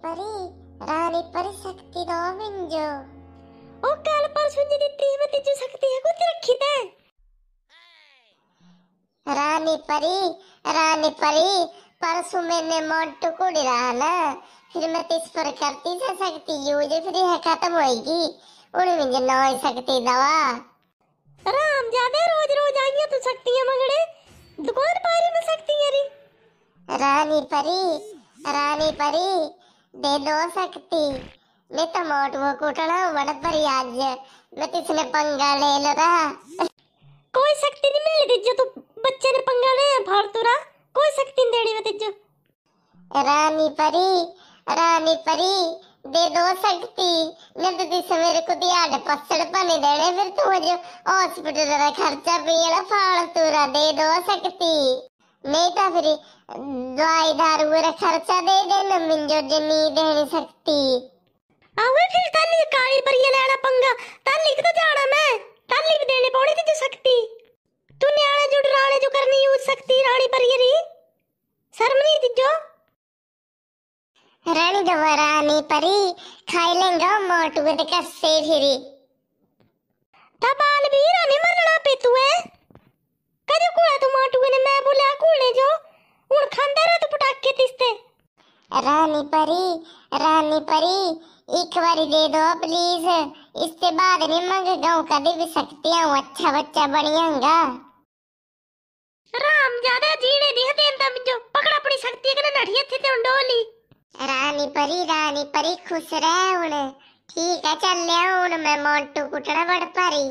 परी रानी परी शक्ति दो मिंजो ओ काल परसों जी दित्ती है मैं जो शक्ति है कुछ रखी थे रानी परी रानी परी परसों मैंने मोटू को डिरा ना फिर मैं इस पर करती जा सकती यूज फिर यह खत्म होएगी उन राम ज्यादा रोज रोज आएंगे तो शक्तियां मंगड़े दुकान पारी में शक्ति है रानी परी रानी परी ਦੇਨ ਹੋ ਸਕਤੀ ਮੈਂ ਤਾਂ ਮੋਟੂ ਕੋਟਣਾ ਵੜਪਰੀ ਅੱਜ ਮੈਂ ਕਿਸਨੇ ਪੰਗਾ ਲੈ ਲਰਾ ਕੋਈ ਸਕਤੀ ਨਹੀਂ ਮਿਲਦੀ ਜੇ ਤੂੰ ਬੱਚੇ ਨੇ ਪੰਗਾ ਲੈ ਤੁਰਾ ਕੋਈ ਸਕਤੀ ਨਹੀਂ ਦੇਣੀ ਮੈਂ ਤੇਜੋ ਰਾਨੀ ਪਰੀ ਰਾਨੀ ਪਰੀ ਦੇ ਦੋ ਸਕਤੀ ਮੈਂ ਤੇ ਦਿਸ ਮੇਰੇ ਕੋ ਦਿਹਾੜ ਪਸੜ ਪਾਣੀ ਦੇਣੇ ਫਿਰ ਤੂੰ ਅਜ ਹਸਪੀਟਲ ਦਾ ਖਰਚਾ ਲਾ ਪੀਲਾ ਫਾਲਤੂਰਾ ਦੇ ਦੋ ਸਕਤੀ नहीं तो फिर दवाई दारू पूरा खर्चा दे देना मिंजो जे नहीं दे सकती आवे फिर ताली काली परिया लेना पंगा ताली तो जाना मैं ताली भी देने पौड़ी थी जो सकती तू न्याणे जो डराने जो करनी यूज सकती रानी परिया री शर्म नहीं थी जो रानी जो तो रानी परी खाई लेंगा मोटू के कस्से फिरी तबाल भी रानी मरना पे तू है रानी परी रानी परी एक बारी दे दो प्लीज इसके बाद नहीं मंग गाँव कभी भी सकती हूँ अच्छा बच्चा बढ़ियांगा राम ज्यादा जीने दिया तेन तब जो पकड़ अपनी शक्ति कने नठिए थे ते डोली रानी परी रानी परी खुश रह हुन ठीक है चल ले हुन मैं मोंटू कुटड़ा बड़ परी